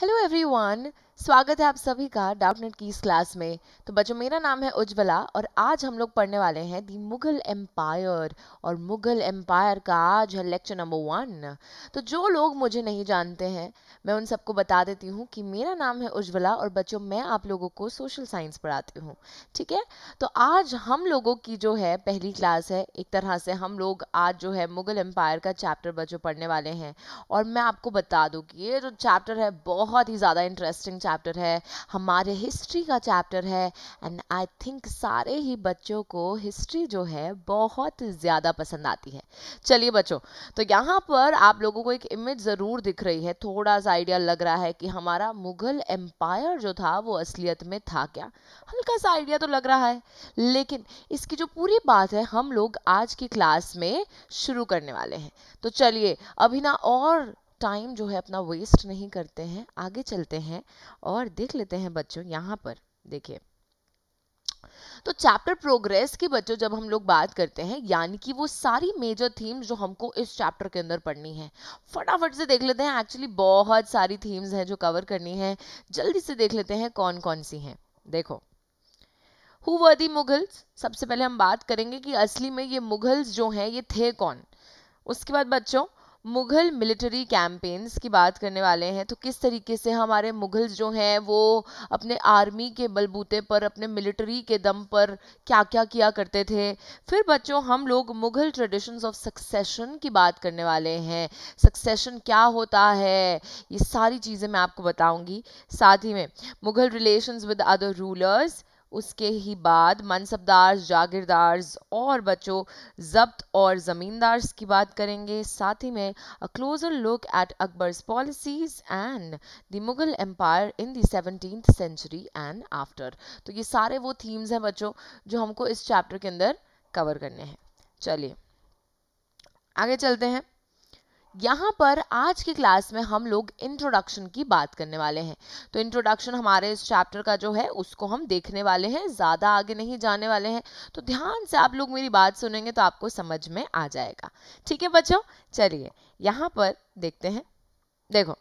Hello everyone. स्वागत है आप सभी का डाउट नेट की इस क्लास में तो बच्चों मेरा नाम है उज्ज्वला और आज हम लोग पढ़ने वाले हैं दी मुगल एम्पायर और मुगल एम्पायर का आज है लेक्चर नंबर वन तो जो लोग मुझे नहीं जानते हैं मैं उन सबको बता देती हूँ कि मेरा नाम है उज्ज्वला और बच्चों मैं आप लोगों को सोशल साइंस पढ़ाती हूँ ठीक है तो आज हम लोगों की जो है पहली क्लास है एक तरह से हम लोग आज जो है मुगल एम्पायर का चैप्टर बच्चों पढ़ने वाले हैं और मैं आपको बता दूँ कि ये जो चैप्टर है बहुत ही ज़्यादा इंटरेस्टिंग चैप्टर है हमारे हिस्ट्री का चैप्टर है एंड आई थिंक सारे ही बच्चों को हिस्ट्री जो है बहुत ज़्यादा पसंद आती है चलिए बच्चों तो यहाँ पर आप लोगों को एक इमेज ज़रूर दिख रही है थोड़ा सा आइडिया लग रहा है कि हमारा मुगल एम्पायर जो था वो असलियत में था क्या हल्का सा आइडिया तो लग रहा है लेकिन इसकी जो पूरी बात है हम लोग आज की क्लास में शुरू करने वाले हैं तो चलिए अभी ना और टाइम जो है अपना वेस्ट नहीं करते हैं आगे चलते हैं और देख लेते हैं बच्चों यहाँ पर देखिए तो चैप्टर प्रोग्रेस की बच्चों जब हम लोग बात करते हैं यानी कि वो सारी मेजर थीम्स जो हमको इस चैप्टर के अंदर पढ़नी है फटाफट से देख लेते हैं एक्चुअली बहुत सारी थीम्स हैं जो कवर करनी है जल्दी से देख लेते हैं कौन कौन सी हैं देखो हु वर दी मुगल्स सबसे पहले हम बात करेंगे कि असली में ये मुगल्स जो हैं ये थे कौन उसके बाद बच्चों मुग़ल मिलिट्री कैंपेन्स की बात करने वाले हैं तो किस तरीके से हमारे मुग़ल्स जो हैं वो अपने आर्मी के बलबूते पर अपने मिलिट्री के दम पर क्या क्या किया करते थे फिर बच्चों हम लोग मुग़ल ट्रेडिशंस ऑफ सक्सेशन की बात करने वाले हैं सक्सेशन क्या होता है ये सारी चीज़ें मैं आपको बताऊंगी साथ ही में Mughal relation with other rulers उसके ही बाद मनसबदार जागीरदार्स और बच्चों जब्त और ज़मींदार्स की बात करेंगे साथ ही में a closer look at Akbar's policies and the Mughal empire in the century and after तो ये सारे वो थीम्स हैं बच्चों जो हमको इस चैप्टर के अंदर कवर करने हैं चलिए आगे चलते हैं यहाँ पर आज की क्लास में हम लोग इंट्रोडक्शन की बात करने वाले हैं तो इंट्रोडक्शन हमारे इस चैप्टर का जो है उसको हम देखने वाले हैं ज़्यादा आगे नहीं जाने वाले हैं तो ध्यान से आप लोग मेरी बात सुनेंगे तो आपको समझ में आ जाएगा ठीक है बच्चों चलिए यहाँ पर देखते हैं देखो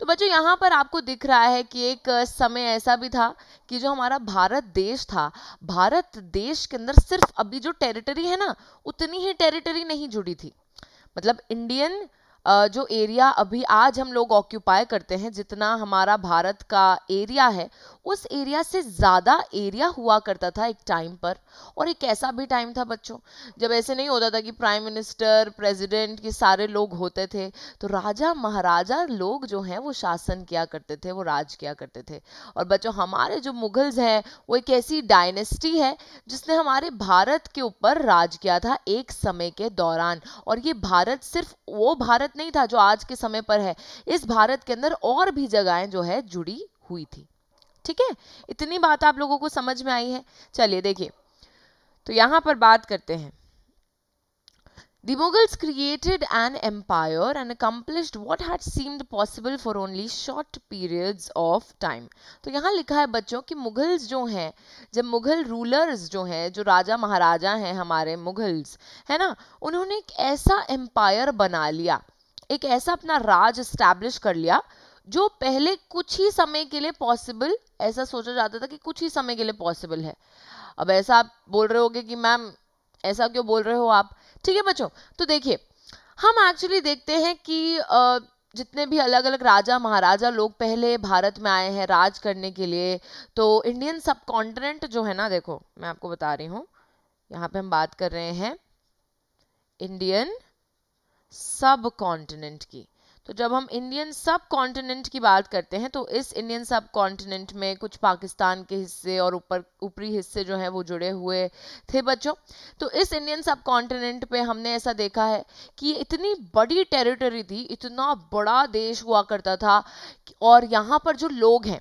तो बच्चों यहाँ पर आपको दिख रहा है कि एक समय ऐसा भी था कि जो हमारा भारत देश था भारत देश के अंदर सिर्फ अभी जो टेरिटरी है ना उतनी ही टेरिटरी नहीं जुड़ी थी मतलब इंडियन जो एरिया अभी आज हम लोग ऑक्यूपाई करते हैं जितना हमारा भारत का एरिया है उस एरिया से ज़्यादा एरिया हुआ करता था एक टाइम पर और एक ऐसा भी टाइम था बच्चों जब ऐसे नहीं होता था कि प्राइम मिनिस्टर प्रेसिडेंट ये सारे लोग होते थे तो राजा महाराजा लोग जो हैं वो शासन किया करते थे वो राज किया करते थे और बच्चों हमारे जो मुगल्स हैं वो एक ऐसी डायनेस्टी है जिसने हमारे भारत के ऊपर राज किया था एक समय के दौरान और ये भारत सिर्फ वो भारत नहीं था जो आज के समय पर है इस भारत के अंदर और भी जगहें जो है जुड़ी हुई थी ठीक है इतनी बात आप लोगों को समझ में आई है चलिए देखिए तो यहां पर बात करते हैं The Mughals created an empire and accomplished what had seemed possible for only short periods of time. तो यहाँ लिखा है बच्चों कि मुगल्स जो हैं जब मुगल रूलर्स जो हैं जो राजा महाराजा हैं हमारे मुगल्स है ना उन्होंने एक ऐसा एम्पायर बना लिया एक ऐसा अपना राज इस्टेब्लिश कर लिया जो पहले कुछ ही समय के लिए पॉसिबल ऐसा सोचा जाता था कि कुछ ही समय के लिए पॉसिबल है अब ऐसा आप बोल रहे होगे कि मैम ऐसा क्यों बोल रहे हो आप ठीक है बच्चों तो देखिए हम एक्चुअली देखते हैं कि जितने भी अलग अलग राजा महाराजा लोग पहले भारत में आए हैं राज करने के लिए तो इंडियन सब कॉन्टिनेंट जो है ना देखो मैं आपको बता रही हूँ यहाँ पे हम बात कर रहे हैं इंडियन सब कॉन्टिनेंट की तो जब हम इंडियन सब कॉन्टिनेंट की बात करते हैं तो इस इंडियन सब कॉन्टिनेंट में कुछ पाकिस्तान के हिस्से और ऊपर ऊपरी हिस्से जो हैं वो जुड़े हुए थे बच्चों तो इस इंडियन सब कॉन्टिनेंट पर हमने ऐसा देखा है कि इतनी बड़ी टेरिटरी थी इतना बड़ा देश हुआ करता था और यहाँ पर जो लोग हैं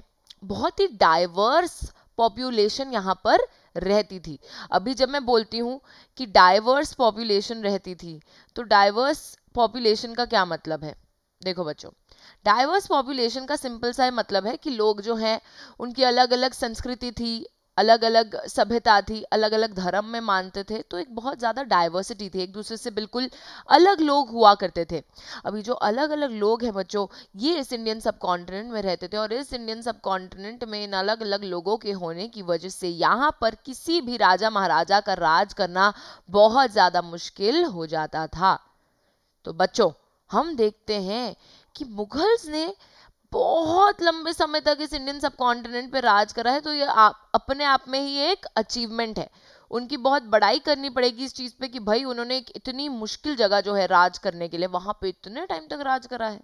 बहुत ही डाइवर्स पॉपुलेशन यहाँ पर रहती थी अभी जब मैं बोलती हूँ कि डाइवर्स पॉपुलेशन रहती थी तो डाइवर्स पॉपुलेशन का क्या मतलब है देखो बच्चों डाइवर्स पॉपुलेशन का सिंपल सा मतलब है कि लोग जो हैं उनकी अलग अलग संस्कृति थी अलग अलग सभ्यता थी अलग अलग धर्म में मानते थे तो एक बहुत ज़्यादा डाइवर्सिटी थी एक दूसरे से बिल्कुल अलग लोग हुआ करते थे अभी जो अलग अलग लोग हैं बच्चों ये इस इंडियन सब कॉन्टिनेंट में रहते थे और इस इंडियन सब कॉन्टिनेंट में इन अलग अलग लोगों के होने की वजह से यहाँ पर किसी भी राजा महाराजा का राज करना बहुत ज़्यादा मुश्किल हो जाता था तो बच्चों हम देखते हैं कि मुगल्स ने बहुत लंबे समय तक इस इंडियन सब कॉन्टिनेंट पर राज करा है तो ये आप अपने आप में ही एक अचीवमेंट है उनकी बहुत बड़ाई करनी पड़ेगी इस चीज़ पे कि भाई उन्होंने एक इतनी मुश्किल जगह जो है राज करने के लिए वहाँ पे इतने टाइम तक राज करा है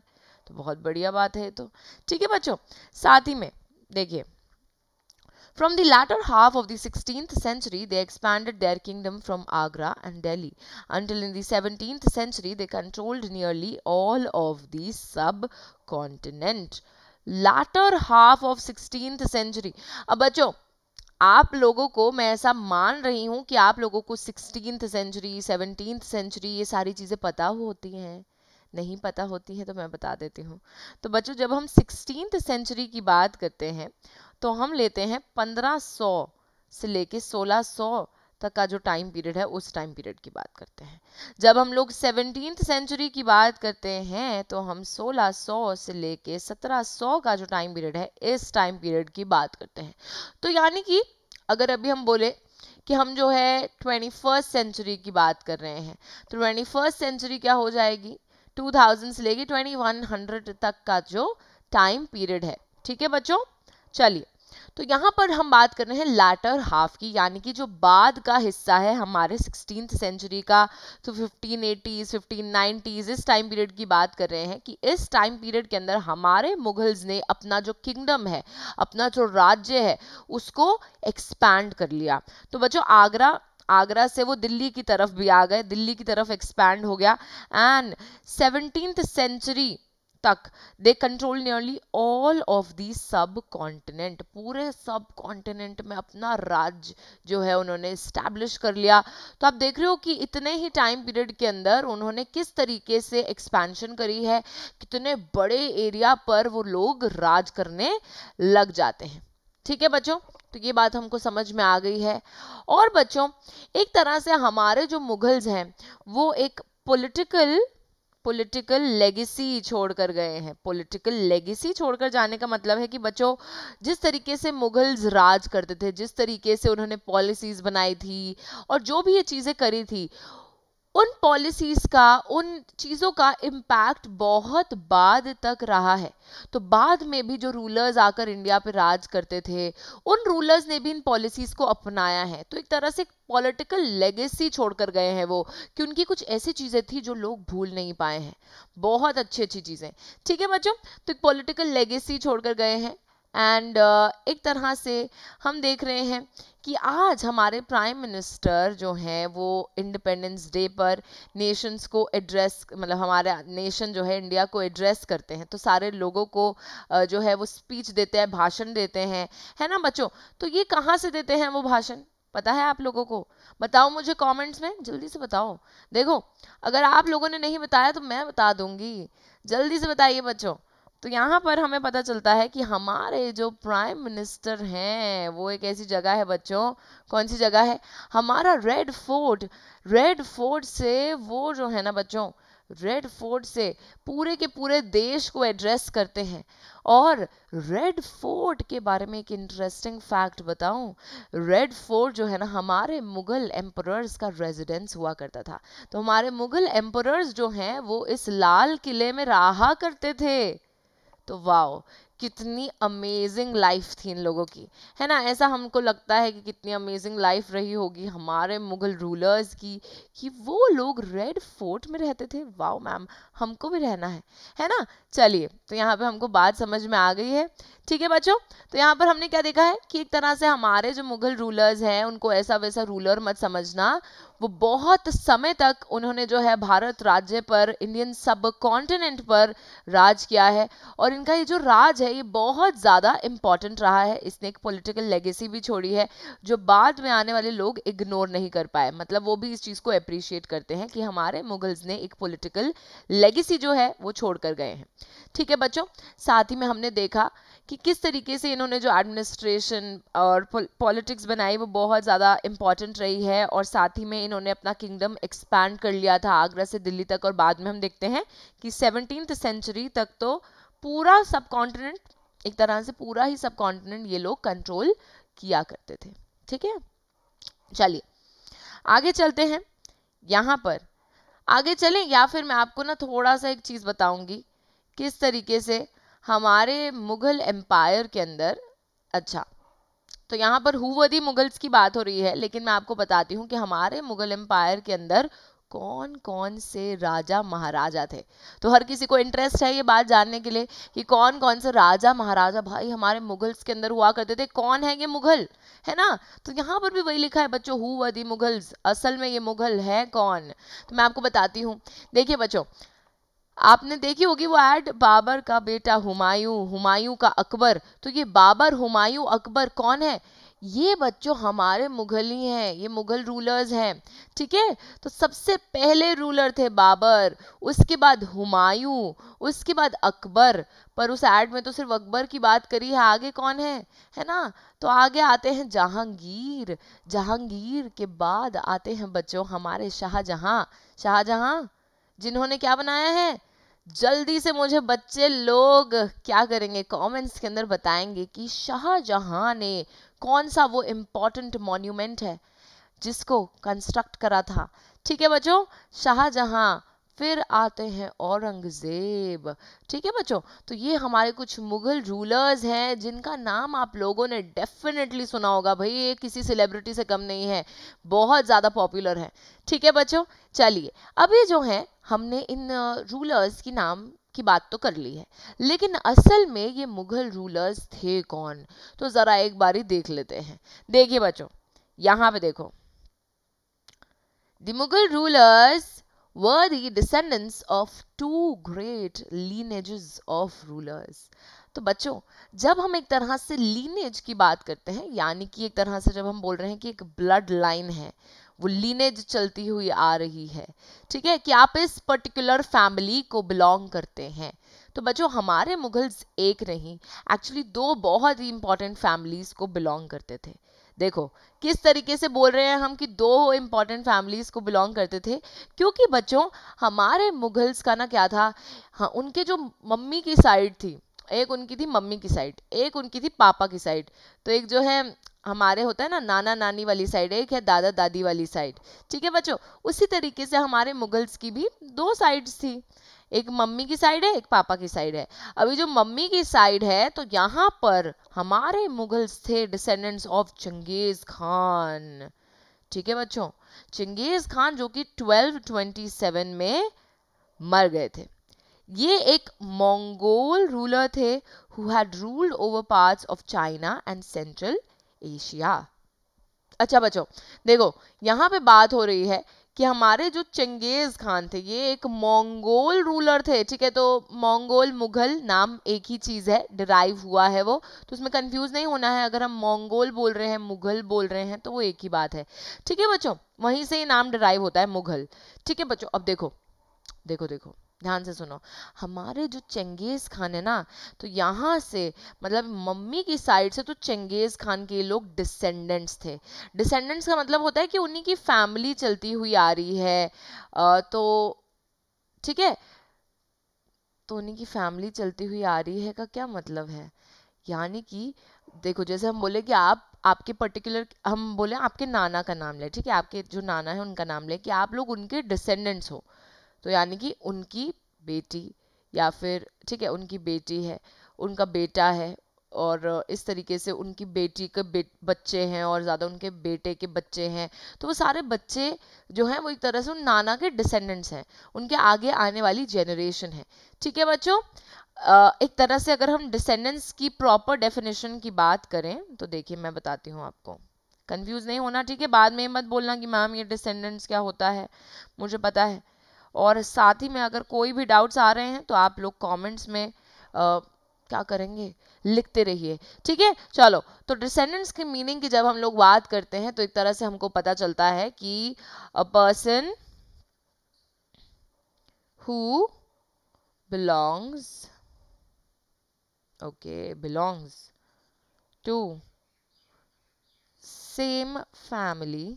तो बहुत बढ़िया बात है तो ठीक है बच्चों साथ ही में देखिए From the latter half of the 16th century, they expanded their kingdom from Agra and Delhi. Until in the 17th century, they controlled nearly all of the subcontinent. Later half of sixteen century अब बच्चों आप लोगों को मैं ऐसा मान रही हूँ कि आप लोगों को सिक्सटीन सेंचुरी सेवनटीन सेंचुरी ये सारी चीज़ें पता होती हैं नहीं पता होती हैं तो मैं बता देती हूँ तो बच्चों जब हम सिक्सटीन सेंचुरी की बात करते हैं तो हम लेते हैं 1500 से लेके 1600 तक का जो टाइम पीरियड है उस टाइम पीरियड की बात करते हैं जब हम लोग सेवनटीन सेंचुरी की बात करते हैं तो हम 1600 से लेके 1700 का जो टाइम पीरियड है इस टाइम पीरियड की बात करते हैं तो यानी कि अगर अभी हम बोले कि हम जो है ट्वेंटी फर्स्ट सेंचुरी की बात कर रहे हैं तो ट्वेंटी फर्स्ट सेंचुरी क्या हो जाएगी टू थाउजेंड से लेके ट्वेंटी वन हंड्रेड तक का जो टाइम पीरियड है ठीक है बच्चों चलिए तो यहाँ पर हम बात कर रहे हैं लैटर हाफ की यानी कि जो बाद का हिस्सा है हमारे सिक्सटीन सेंचुरी का तो फिफ्टीन एटीज़ फिफ्टीन नाइन्टीज़ इस टाइम पीरियड की बात कर रहे हैं कि इस टाइम पीरियड के अंदर हमारे मुगल्स ने अपना जो किंगडम है अपना जो राज्य है उसको एक्सपैंड कर लिया तो बच्चों आगरा आगरा से वो दिल्ली की तरफ भी आ गए दिल्ली की तरफ एक्सपैंड हो गया एंड सेवनटीन सेंचुरी तक they control nearly all of the subcontinent पूरे सब कॉन्टिनेंट में अपना राज जो है उन्होंने इस्टेब्लिश कर लिया तो आप देख रहे हो कि इतने ही टाइम पीरियड के अंदर उन्होंने किस तरीके से एक्सपेंशन करी है कितने बड़े एरिया पर वो लोग राज करने लग जाते हैं ठीक है बच्चों तो ये बात हमको समझ में आ गई है और बच्चों एक तरह से हमारे जो मुगल्स हैं वो एक पॉलिटिकल पॉलिटिकल लेगेसी छोड़कर गए हैं पॉलिटिकल लेगेसी छोड़कर जाने का मतलब है कि बच्चों जिस तरीके से मुगल्स राज करते थे जिस तरीके से उन्होंने पॉलिसीज बनाई थी और जो भी ये चीज़ें करी थी उन पॉलिसीज़ का उन चीज़ों का इम्पैक्ट बहुत बाद तक रहा है तो बाद में भी जो रूलर्स आकर इंडिया पर राज करते थे उन रूलर्स ने भी इन पॉलिसीज़ को अपनाया है तो एक तरह से पॉलिटिकल लेगेसी छोड़कर गए हैं वो कि उनकी कुछ ऐसी चीज़ें थी जो लोग भूल नहीं पाए हैं बहुत अच्छी अच्छी चीज़ें ठीक है बच्चों तो एक पॉलिटिकल लेगेसी छोड़कर गए हैं एंड uh, एक तरह से हम देख रहे हैं कि आज हमारे प्राइम मिनिस्टर जो हैं वो इंडिपेंडेंस डे पर नेशंस को एड्रेस मतलब हमारे नेशन जो है इंडिया को एड्रेस करते हैं तो सारे लोगों को uh, जो है वो स्पीच देते हैं भाषण देते हैं है ना बच्चों तो ये कहाँ से देते हैं वो भाषण पता है आप लोगों को बताओ मुझे कमेंट्स में जल्दी से बताओ देखो अगर आप लोगों ने नहीं बताया तो मैं बता दूंगी जल्दी से बताइए बच्चों तो यहाँ पर हमें पता चलता है कि हमारे जो प्राइम मिनिस्टर हैं वो एक ऐसी जगह है बच्चों कौन सी जगह है हमारा रेड फोर्ट रेड फोर्ट से वो जो है ना बच्चों रेड फोर्ट से पूरे के पूरे देश को एड्रेस करते हैं और रेड फोर्ट के बारे में एक इंटरेस्टिंग फैक्ट बताऊं रेड फोर्ट जो है ना हमारे मुगल एम्परर्स का रेजिडेंस हुआ करता था तो हमारे मुगल एम्परर्स जो हैं वो इस लाल किले में रहा करते थे तो वाओ कितनी अमेजिंग लाइफ थी इन लोगों की है ना ऐसा हमको लगता है कि कितनी अमेजिंग लाइफ रही होगी हमारे मुगल रूलर्स की कि वो लोग रेड फोर्ट में रहते थे वाओ मैम हमको भी रहना है है ना चलिए तो यहाँ पे हमको बात समझ में आ गई है ठीक है बच्चों तो यहाँ पर हमने क्या देखा है कि एक तरह से हमारे जो मुगल रूलर्स हैं उनको ऐसा वैसा रूलर मत समझना वो बहुत समय तक उन्होंने जो है भारत राज्य पर इंडियन सब कॉन्टिनेंट पर राज किया है और इनका ये जो राज है ये बहुत ज़्यादा इम्पॉर्टेंट रहा है इसने एक पॉलिटिकल लेगेसी भी छोड़ी है जो बाद में आने वाले लोग इग्नोर नहीं कर पाए मतलब वो भी इस चीज़ को अप्रिशिएट करते हैं कि हमारे मुगल्स ने एक पोलिटिकल लेगेसी जो है वो छोड़ कर गए हैं ठीक है बच्चों साथ ही में हमने देखा कि किस तरीके से इन्होंने जो एडमिनिस्ट्रेशन और पॉलिटिक्स बनाई वो बहुत ज़्यादा इम्पॉर्टेंट रही है और साथ ही में इन्होंने अपना किंगडम एक्सपैंड कर लिया था आगरा से दिल्ली तक और बाद में हम देखते हैं कि सेवनटीन सेंचुरी तक तो पूरा सब कॉन्टिनेंट एक तरह से पूरा ही सब कॉन्टिनेंट ये लोग कंट्रोल किया करते थे ठीक है चलिए आगे चलते हैं यहाँ पर आगे चलें या फिर मैं आपको ना थोड़ा सा एक चीज़ बताऊंगी किस तरीके से हमारे मुग़ल एम्पायर के अंदर अच्छा तो यहाँ पर हुवदी मुगल्स की बात हो रही है लेकिन मैं आपको बताती हूँ कि हमारे मुगल एम्पायर के अंदर कौन कौन से राजा महाराजा थे तो हर किसी को इंटरेस्ट है ये बात जानने के लिए कि कौन कौन से राजा महाराजा भाई हमारे मुगल्स के अंदर हुआ करते थे कौन है ये मुगल है ना तो यहाँ पर भी वही लिखा है बच्चों हु दी मुगल्स असल में ये मुगल है कौन तो मैं आपको बताती हूँ देखिए बच्चों आपने देखी होगी वो एड बाबर का बेटा हुमायूं हुमायूं का अकबर तो ये बाबर हुमायूं अकबर कौन है ये बच्चों हमारे मुगल ही हैं ये मुगल रूलर्स हैं ठीक है तो सबसे पहले रूलर थे बाबर उसके बाद हुमायूं उसके बाद अकबर पर उस एड में तो सिर्फ अकबर की बात करी है आगे कौन है है ना तो आगे आते हैं जहांगीर जहांगीर के बाद आते हैं बच्चों हमारे शाहजहां शाहजहां जिन्होंने क्या बनाया है जल्दी से मुझे बच्चे लोग क्या करेंगे कमेंट्स के अंदर बताएंगे कि शाहजहां ने कौन सा वो इम्पोर्टेंट मॉन्यूमेंट है जिसको कंस्ट्रक्ट करा था ठीक है बच्चों शाहजहां फिर आते हैं औरंगज़ेब ठीक है बच्चों तो ये हमारे कुछ मुग़ल रूलर्स हैं जिनका नाम आप लोगों ने डेफिनेटली सुना होगा भाई ये किसी सेलिब्रिटी से कम नहीं है बहुत ज़्यादा पॉपुलर है ठीक है बच्चों चलिए अब ये जो है हमने इन रूलर्स की नाम की बात तो कर ली है लेकिन असल में ये मुग़ल रूलर्स थे कौन तो ज़रा एक बारी देख लेते हैं देखिए बच्चों यहां पे देखो the Mughal rulers were the descendants of two great lineages of rulers. तो बच्चों जब हम एक तरह से लीनेज की बात करते हैं यानी कि एक तरह से जब हम बोल रहे हैं कि एक ब्लड लाइन है वो लीनेज चलती हुई आ रही है ठीक है कि आप इस पर्टिकुलर फैमिली को बिलोंग करते हैं तो बच्चों हमारे मुगल्स एक नहीं एक्चुअली दो बहुत ही इंपॉर्टेंट फैमिलीज को बिलोंग करते थे देखो किस तरीके से बोल रहे हैं हम कि दो इम्पॉर्टेंट फैमिलीज़ को बिलोंग करते थे क्योंकि बच्चों हमारे मुगल्स का ना क्या था हाँ उनके जो मम्मी की साइड थी एक उनकी थी मम्मी की साइड एक उनकी थी पापा की साइड तो एक जो है हमारे होता है ना नाना नानी वाली साइड एक है दादा दादी वाली साइड ठीक है बच्चों उसी तरीके से हमारे मुगल्स की भी दो साइड्स थी एक मम्मी की साइड है एक पापा की साइड है अभी जो मम्मी की साइड है तो यहाँ पर हमारे मुगल्स थे डिसेंडेंट्स ऑफ चंगेज खान ठीक है बच्चों चंगेज खान जो कि 1227 में मर गए थे ये एक मंगोल रूलर थे who had ruled over parts of China and Central Asia अच्छा बच्चों देखो यहाँ पे बात हो रही है कि हमारे जो चंगेज़ खान थे ये एक मंगोल रूलर थे ठीक है तो मंगोल मुगल नाम एक ही चीज़ है डिराइव हुआ है वो तो उसमें कंफ्यूज नहीं होना है अगर हम मंगोल बोल रहे हैं मुगल बोल रहे हैं तो वो एक ही बात है ठीक है बच्चों वहीं से ये नाम डिराइव होता है मुगल ठीक है बच्चों अब देखो देखो देखो ध्यान से सुनो हमारे जो चंगेज़ खान है ना तो यहाँ से मतलब मम्मी की साइड से तो चंगेज़ खान के लोग डिसेंडेंट्स थे डिसेंडेंट्स का मतलब होता है कि उन्हीं की फैमिली चलती हुई आ रही है तो ठीक है तो उन्हीं की फैमिली चलती हुई आ रही है का क्या मतलब है यानी कि देखो जैसे हम बोले कि आप आपके पर्टिकुलर हम बोले आपके नाना का नाम लें ठीक है आपके जो नाना है उनका नाम लें कि आप लोग उनके डिसेंडेंट्स हो तो यानी कि उनकी बेटी या फिर ठीक है उनकी बेटी है उनका बेटा है और इस तरीके से उनकी बेटी के बे, बच्चे हैं और ज़्यादा उनके बेटे के बच्चे हैं तो वो सारे बच्चे जो हैं वो एक तरह से उन नाना के डिसेंडेंट्स हैं उनके आगे आने वाली जेनरेशन है ठीक है बच्चों एक तरह से अगर हम डिसेंडेंट्स की प्रॉपर डेफिनेशन की बात करें तो देखिए मैं बताती हूँ आपको कन्फ्यूज़ नहीं होना ठीक है बाद में मत बोलना कि मैम ये डिसेंडेंट्स क्या होता है मुझे पता है और साथ ही में अगर कोई भी डाउट्स आ रहे हैं तो आप लोग कॉमेंट्स में आ, क्या करेंगे लिखते रहिए ठीक है चलो तो डिसेंडेंट्स की मीनिंग की जब हम लोग बात करते हैं तो एक तरह से हमको पता चलता है कि a person who belongs okay belongs to same family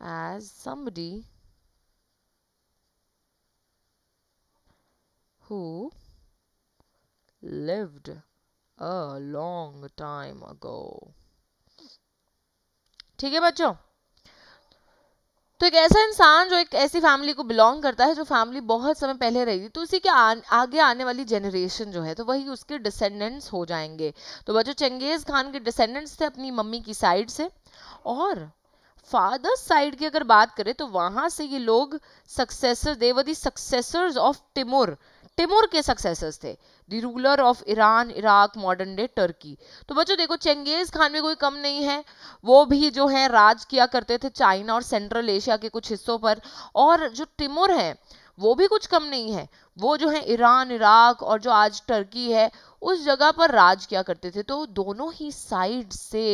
as somebody who lived a long time ago. ठीक है बच्चों तो एक ऐसा इंसान जो एक ऐसी फैमिली को बिलोंग करता है जो फैमिली बहुत समय पहले रही थी तो उसी के आ, आगे आने वाली जनरेशन जो है तो वही उसके डिसेंडेंट्स हो जाएंगे तो बच्चों चंगेज़ खान के डिसेंडेंट्स थे अपनी मम्मी की साइड से और फादर साइड की अगर बात करें तो वहां से ये लोग successor they were the successors of Timur Timur के सक्सेसर्स थे the ruler of Iran Iraq modern day Turkey तो बच्चों देखो चेंगेज खान में कोई कम नहीं है वो भी जो है राज किया करते थे चाइना और सेंट्रल एशिया के कुछ हिस्सों पर और जो टिमोर है वो भी कुछ कम नहीं है वो जो है ईरान इराक और जो आज टर्की है उस जगह पर राज किया करते थे तो दोनों ही साइड से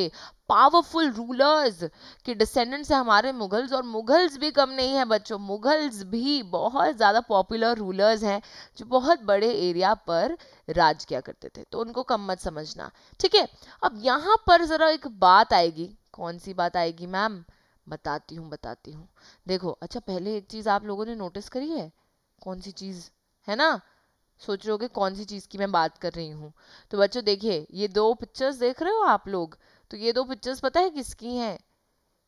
पावरफुल रूलर्स के डिसेंडेंट्स हैं हमारे मुगल्स और मुगल्स भी कम नहीं है बच्चों मुगल्स भी बहुत ज़्यादा पॉपुलर रूलर्स हैं जो बहुत बड़े एरिया पर राज किया करते थे तो उनको कम मत समझना ठीक है अब यहाँ पर ज़रा एक बात आएगी कौन सी बात आएगी मैम बताती हूँ बताती हूँ देखो अच्छा पहले एक चीज़ आप लोगों ने नोटिस करी है कौन सी चीज़ है ना सोच रहे हो कौन सी चीज़ की मैं बात कर रही हूँ तो बच्चों देखिए ये दो पिक्चर्स देख रहे हो आप लोग तो ये दो पिक्चर्स पता है किसकी हैं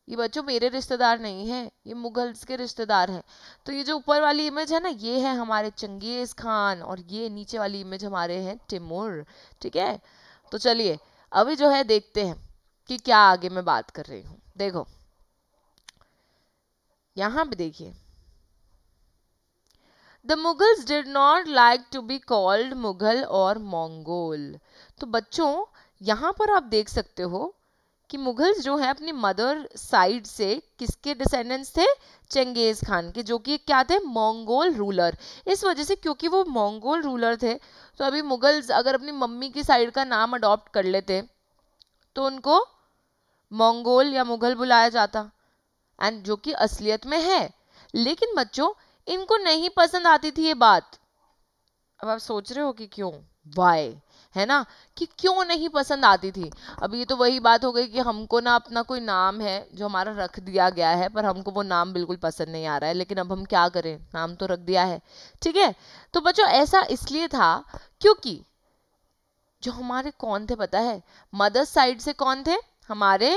ये बच्चों मेरे रिश्तेदार नहीं हैं ये मुगल्स के रिश्तेदार हैं तो ये जो ऊपर वाली इमेज है ना ये है हमारे चंगेज़ खान और ये नीचे वाली इमेज हमारे हैं टिमुर ठीक है तो चलिए अभी जो है देखते हैं कि क्या आगे मैं बात कर रही हूँ देखो यहाँ पर देखिए the Mughals did not like to be called Mughal और मोंगोल तो बच्चों यहाँ पर आप देख सकते हो कि मुगल्स जो है अपनी मदर साइड से किसके डिसेंडेंट्स थे चंगेज खान के जो कि क्या थे मंगोल रूलर इस वजह से क्योंकि वो मंगोल रूलर थे तो अभी मुगल्स अगर अपनी मम्मी की साइड का नाम अडॉप्ट कर लेते तो उनको मंगोल या मुगल बुलाया जाता एंड जो कि असलियत में है लेकिन बच्चों इनको नहीं पसंद आती थी ये बात अब आप सोच रहे हो कि क्यों वाई है ना कि क्यों नहीं पसंद आती थी अब ये तो वही बात हो गई कि हमको ना अपना कोई नाम है जो हमारा रख दिया गया है पर हमको वो नाम बिल्कुल पसंद नहीं आ रहा है लेकिन अब हम क्या करें नाम तो रख दिया है ठीक है तो बच्चों ऐसा इसलिए था क्योंकि जो हमारे कौन थे पता है मदर साइड से कौन थे हमारे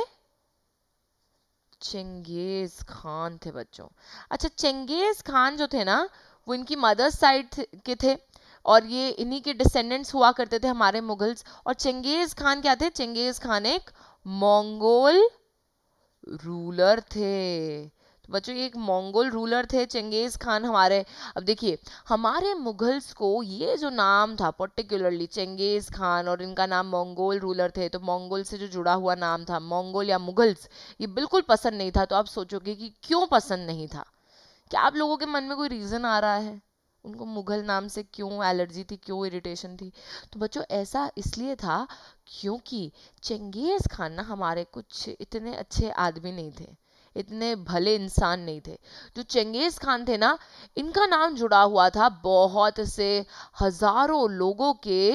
चंगेज खान थे बच्चों अच्छा चंगेज खान जो थे ना वो इनकी मदर साइड के थे और ये इन्हीं के डिसेंडेंट्स हुआ करते थे हमारे मुगल्स और चंगेज़ खान क्या थे चंगेज़ खान एक मंगोल रूलर थे तो बच्चों ये एक मंगोल रूलर थे चंगेज़ खान हमारे अब देखिए हमारे मुगल्स को ये जो नाम था पर्टिकुलरली चंगेज़ खान और इनका नाम मंगोल रूलर थे तो मंगोल से जो जुड़ा हुआ नाम था मंगोल या मुगल्स ये बिल्कुल पसंद नहीं था तो आप सोचोगे कि क्यों पसंद नहीं था क्या आप लोगों के मन में कोई रीज़न आ रहा है उनको मुग़ल नाम से क्यों एलर्जी थी क्यों इरिटेशन थी तो बच्चों ऐसा इसलिए था क्योंकि चंगेज़ खान ना हमारे कुछ इतने अच्छे आदमी नहीं थे इतने भले इंसान नहीं थे जो चंगेज़ खान थे ना इनका नाम जुड़ा हुआ था बहुत से हज़ारों लोगों के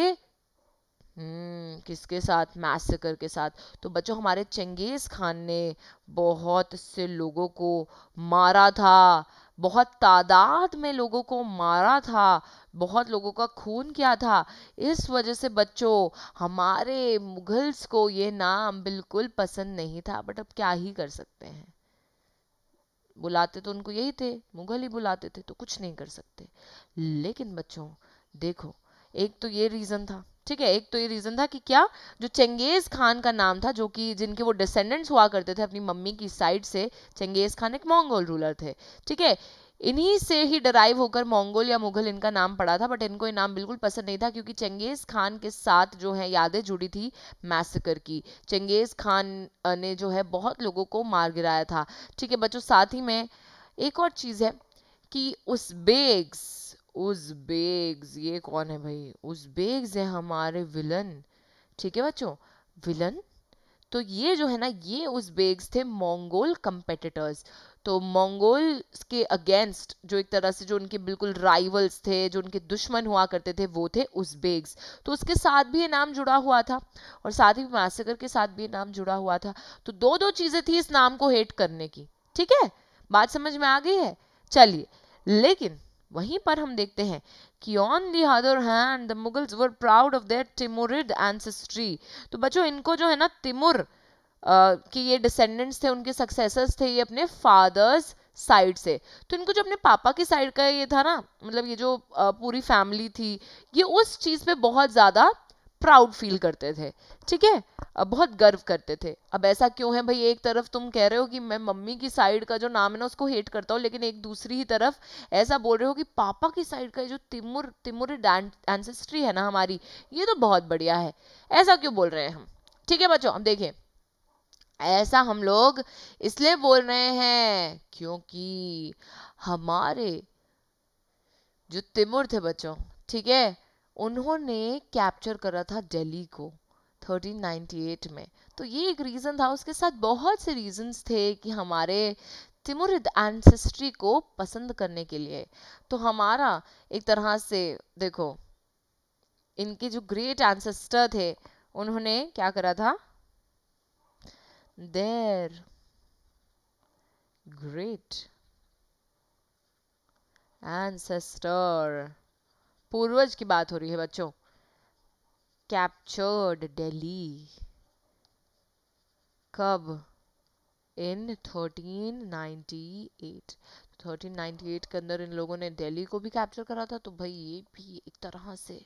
हम्म, किसके साथ मैसेकर के साथ तो बच्चों हमारे चंगेज़ खान ने बहुत से लोगों को मारा था बहुत तादाद में लोगों को मारा था बहुत लोगों का खून किया था इस वजह से बच्चों हमारे मुगल्स को ये नाम बिल्कुल पसंद नहीं था बट अब क्या ही कर सकते हैं बुलाते तो उनको यही थे मुगल ही बुलाते थे तो कुछ नहीं कर सकते लेकिन बच्चों देखो एक तो ये रीज़न था ठीक है एक तो ये रीज़न था कि क्या जो चंगेज़ खान का नाम था जो कि जिनके वो डिसेंडेंट्स हुआ करते थे अपनी मम्मी की साइड से चंगेज़ खान एक मंगोल रूलर थे ठीक है इन्हीं से ही डराइव होकर मंगोल या मुगल इनका नाम पड़ा था बट इनको ये नाम बिल्कुल पसंद नहीं था क्योंकि चंगेज़ खान के साथ जो है यादें जुड़ी थी मैसेकर की चंगेज़ खान ने जो है बहुत लोगों को मार गिराया था ठीक है बच्चों साथ ही में एक और चीज़ है कि उस बेग्स बेग्स ये कौन है भाई बेग्स है हमारे विलन ठीक है बच्चों विलन तो ये जो है ना ये बेग्स थे मंगोल कंपेटिटर्स तो मंगोल के अगेंस्ट जो एक तरह से जो उनके बिल्कुल राइवल्स थे जो उनके दुश्मन हुआ करते थे वो थे बेग्स तो उसके साथ भी ये नाम जुड़ा हुआ था और साथ ही मैसेकर के साथ भी ये नाम जुड़ा हुआ था तो दो दो चीज़ें थी इस नाम को हेट करने की ठीक है बात समझ में आ गई है चलिए लेकिन वहीं पर हम देखते हैं कि on the other hand the Mughals were proud of their Timurid ancestry तो बच्चों इनको जो है ना तिमुर कि ये डिसेंडेंट्स थे उनके सक्सेसर्स थे ये अपने फादर्स साइड से तो इनको जो अपने पापा की साइड का ये था ना मतलब ये जो पूरी फैमिली थी ये उस चीज़ पे बहुत ज़्यादा प्राउड फील करते थे ठीक है बहुत गर्व करते थे अब ऐसा क्यों है भाई एक तरफ तुम कह रहे हो कि मैं मम्मी की साइड का जो नाम है ना उसको हेट करता हूँ लेकिन एक दूसरी ही तरफ ऐसा बोल रहे हो कि पापा की साइड का जो तिमुर तिमुर एंसेस्ट्री है ना हमारी ये तो बहुत बढ़िया है ऐसा क्यों बोल रहे हैं हम ठीक है बच्चों हम देखें ऐसा हम लोग इसलिए बोल रहे हैं क्योंकि हमारे जो तिमुर थे बच्चों ठीक है उन्होंने कैप्चर करा था दिल्ली को 1398 में तो ये एक रीज़न था उसके साथ बहुत से रीजंस थे कि हमारे तिमुरिद एंसेस्ट्री को पसंद करने के लिए तो हमारा एक तरह से देखो इनके जो ग्रेट एंसेस्टर थे उन्होंने क्या करा था देर ग्रेट एंसेस्टर पूर्वज की बात हो रही है बच्चों कैप्चर्ड दिल्ली कब इन 1398 1398 के अंदर इन लोगों ने दिल्ली को भी कैप्चर करा था तो भाई ये भी एक तरह से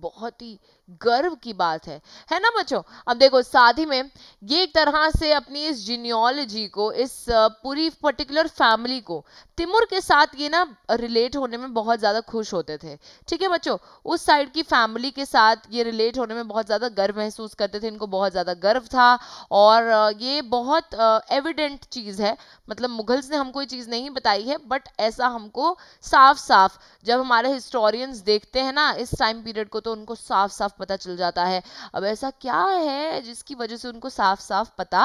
बहुत ही गर्व की बात है है ना बच्चों अब देखो शादी में ये एक तरह से अपनी इस जीनियोलॉजी को इस पूरी पर्टिकुलर फैमिली को तिमुर के साथ ये ना रिलेट होने में बहुत ज़्यादा खुश होते थे ठीक है बच्चों उस साइड की फैमिली के साथ ये रिलेट होने में बहुत ज़्यादा गर्व महसूस करते थे इनको बहुत ज़्यादा गर्व था और ये बहुत एविडेंट चीज़ है मतलब मुगल्स ने हमको ये चीज़ नहीं बताई है बट ऐसा हमको साफ साफ जब हमारे हिस्टोरियंस देखते हैं ना इस टाइम पीरियड को तो उनको साफ साफ पता चल जाता है अब ऐसा क्या है जिसकी वजह से उनको साफ साफ पता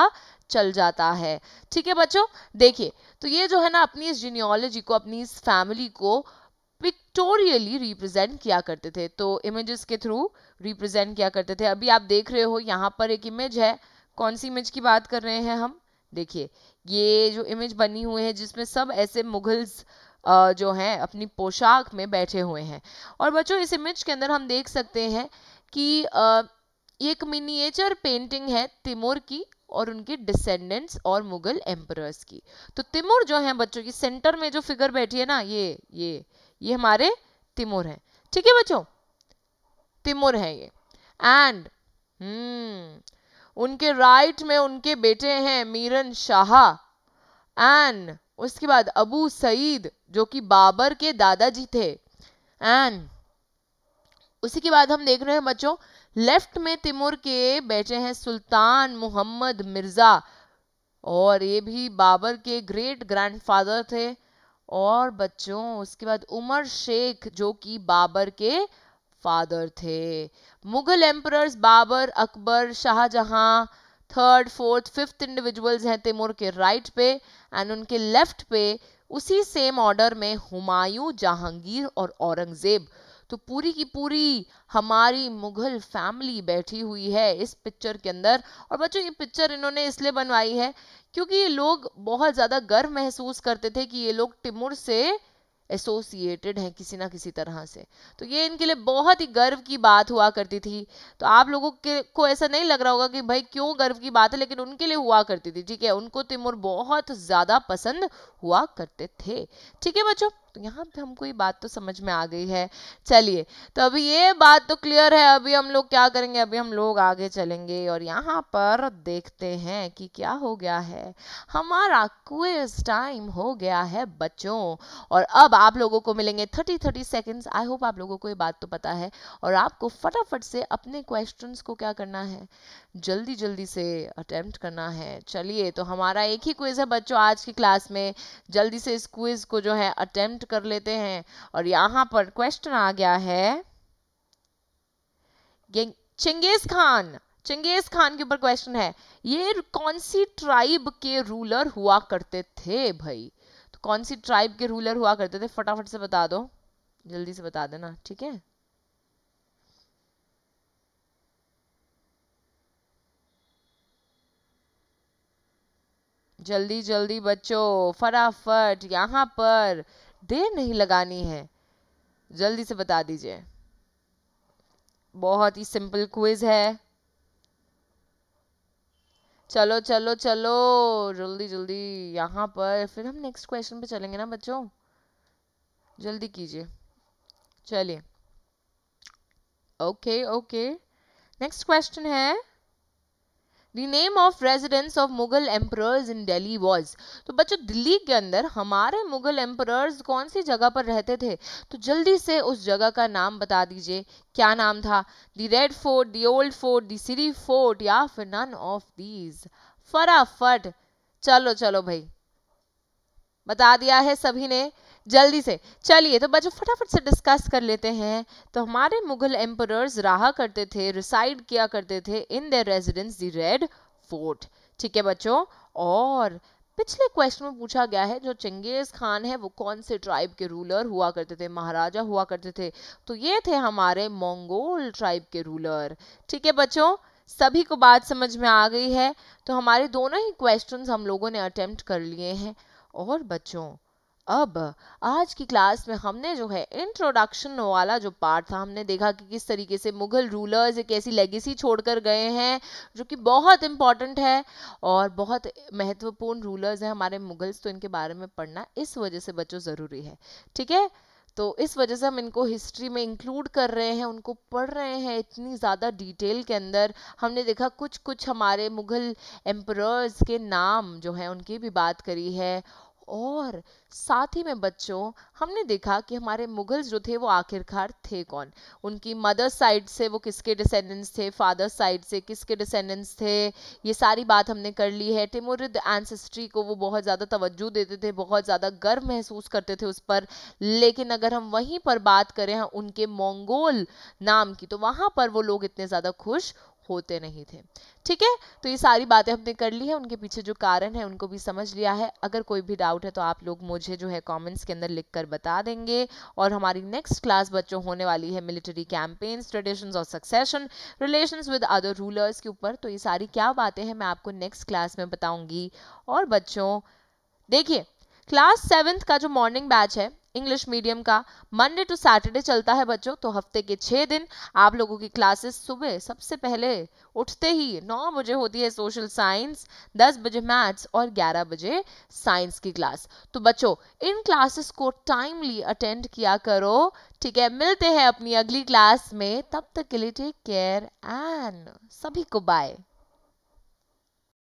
चल जाता है ठीक है बच्चों देखिए तो ये जो है ना अपनी इस जीनियोलॉजी को अपनी इस फैमिली को पिक्टोरियली रिप्रेजेंट किया करते थे तो इमेजेस के थ्रू रिप्रेजेंट किया करते थे अभी आप देख रहे हो यहाँ पर एक इमेज है कौन सी इमेज की बात कर रहे हैं हम देखिए ये जो इमेज बनी हुई है जिसमें सब ऐसे मुगल्स जो हैं अपनी पोशाक में बैठे हुए हैं और बच्चों इस इमेज के अंदर हम देख सकते हैं कि एक मिनिएचर पेंटिंग है तिमोर की और उनके डिसेंडेंट्स और मुगल एम्परर्स की तो तिमोर जो है बच्चों की सेंटर में जो फिगर बैठी है ना ये ये ये हमारे तिमोर हैं ठीक है बच्चों तिमोर हैं ये एंड हम्म उनके राइट में उनके बेटे हैं मीरन शाह एंड उसके बाद अबू सईद जो कि बाबर के दादाजी थे एंड उसी के बाद हम देख रहे हैं बच्चों लेफ्ट में तिमुर के बैठे हैं सुल्तान मोहम्मद मिर्ज़ा और ये भी बाबर के ग्रेट ग्रैंडफादर थे और बच्चों उसके बाद उमर शेख जो कि बाबर के फादर थे Mughal emperor Babur Akbar Shahjahan third fourth fifth individuals हैं तैमूर के राइट पे एंड उनके लेफ्ट पे उसी सेम ऑर्डर में हुमायूं जहांगीर और औरंगजेब तो पूरी की पूरी हमारी मुगल फैमिली बैठी हुई है इस पिक्चर के अंदर और बच्चों ये पिक्चर इन्होंने इसलिए बनवाई है क्योंकि ये लोग बहुत ज़्यादा गर्व महसूस करते थे कि ये लोग टिमुर से एसोसिएटेड हैं किसी ना किसी तरह से तो ये इनके लिए बहुत ही गर्व की बात हुआ करती थी तो आप लोगों के को ऐसा नहीं लग रहा होगा कि भाई क्यों गर्व की बात है लेकिन उनके लिए हुआ करती थी ठीक है उनको तिमुर बहुत ज़्यादा पसंद हुआ करते थे ठीक है बच्चों तो यहाँ पे हमको ये बात तो समझ में आ गई है चलिए तो अभी ये बात तो क्लियर है अभी हम लोग क्या करेंगे अभी हम लोग आगे चलेंगे और यहाँ पर देखते हैं कि क्या हो गया है हमारा क्वेज टाइम हो गया है बच्चों और अब आप लोगों को मिलेंगे thirty thirty seconds I hope आप लोगों को ये बात तो पता है और आपको फटाफट से अपने क्वेश्चन को क्या करना है जल्दी जल्दी से अटेम्प्ट करना है चलिए तो हमारा एक ही क्विज है बच्चों आज की क्लास में जल्दी से इस क्विज को जो है अटेम्प्ट प्रेजेंट कर लेते हैं और यहां पर क्वेश्चन आ गया है चिंगेज खान चिंगेज खान के ऊपर क्वेश्चन है ये कौन सी ट्राइब के रूलर हुआ करते थे भाई तो कौन सी ट्राइब के रूलर हुआ करते थे फटाफट से बता दो जल्दी से बता देना ठीक है जल्दी जल्दी बच्चों फटाफट यहां पर देर नहीं लगानी है जल्दी से बता दीजिए बहुत ही सिंपल क्विज है चलो चलो चलो जल्दी जल्दी यहाँ पर फिर हम नेक्स्ट क्वेश्चन पे चलेंगे ना बच्चों जल्दी कीजिए चलिए ओके ओके नेक्स्ट क्वेश्चन है the name of residence of Mughal emperors in Delhi was तो बच्चों दिल्ली के अंदर हमारे मुगल एम्परर्स कौन सी जगह पर रहते थे तो जल्दी से उस जगह का नाम बता दीजिए क्या नाम था the red fort the old fort the Siri fort या फिर नन ऑफ दीज फराफट चलो चलो भाई बता दिया है सभी ने जल्दी से चलिए तो बच्चों फटाफट से डिस्कस कर लेते हैं तो हमारे मुगल एम्परर्स रहा करते थे रिसाइड किया करते थे in their residence the red fort ठीक है बच्चों और पिछले क्वेश्चन में पूछा गया है जो चंगेज खान है वो कौन से ट्राइब के रूलर हुआ करते थे महाराजा हुआ करते थे तो ये थे हमारे मंगोल ट्राइब के रूलर ठीक है बच्चों सभी को बात समझ में आ गई है तो हमारे दोनों ही क्वेश्चंस हम लोगों ने अटेम्प्ट कर लिए हैं और बच्चों अब आज की क्लास में हमने जो है इंट्रोडक्शन वाला जो पार्ट था हमने देखा कि किस तरीके से मुगल रूलर्स एक ऐसी लेगेसी छोड़कर गए हैं जो कि बहुत इम्पॉर्टेंट है और बहुत महत्वपूर्ण रूलर्स हैं हमारे मुगल्स तो इनके बारे में पढ़ना इस वजह से बच्चों ज़रूरी है ठीक है तो इस वजह से हम इनको हिस्ट्री में इंक्लूड कर रहे हैं उनको पढ़ रहे हैं इतनी ज़्यादा डिटेल के अंदर हमने देखा कुछ कुछ हमारे मुग़ल एम्प्रर्स के नाम जो हैं उनकी भी बात करी है और साथ ही में बच्चों हमने देखा कि हमारे मुगल्स जो थे वो आखिरकार थे कौन उनकी मदर साइड से वो किसके डिसेंडेंट्स थे फादर साइड से किसके डिसेंडेंट्स थे ये सारी बात हमने कर ली है टिमोरिद एंसेस्ट्री को वो बहुत ज़्यादा तवज्जो देते थे बहुत ज़्यादा गर्व महसूस करते थे उस पर लेकिन अगर हम वहीं पर बात करें हाँ, उनके मोंगोल नाम की तो वहाँ पर वो लोग इतने ज़्यादा खुश होते नहीं थे ठीक है तो ये सारी बातें हमने कर ली है उनके पीछे जो कारण है उनको भी समझ लिया है अगर कोई भी डाउट है तो आप लोग मुझे जो है कमेंट्स के अंदर लिखकर बता देंगे और हमारी नेक्स्ट क्लास बच्चों होने वाली है मिलिट्री कैंपेन्स ट्रेडिशंस और succession relations with other rulers के ऊपर तो ये सारी क्या बातें हैं मैं आपको नेक्स्ट क्लास में बताऊंगी और बच्चों देखिए क्लास सेवन्थ का जो मॉर्निंग बैच है इंग्लिश मीडियम का मंडे टू सैटरडे चलता है बच्चों तो हफ्ते के छः दिन आप लोगों की क्लासेस सुबह सबसे पहले उठते ही नौ बजे होती है सोशल साइंस दस बजे मैथ्स और ग्यारह बजे साइंस की क्लास तो बच्चों इन क्लासेस को टाइमली अटेंड किया करो ठीक है मिलते हैं अपनी अगली क्लास में तब तक के लिए टेक केयर एंड सभी को बाय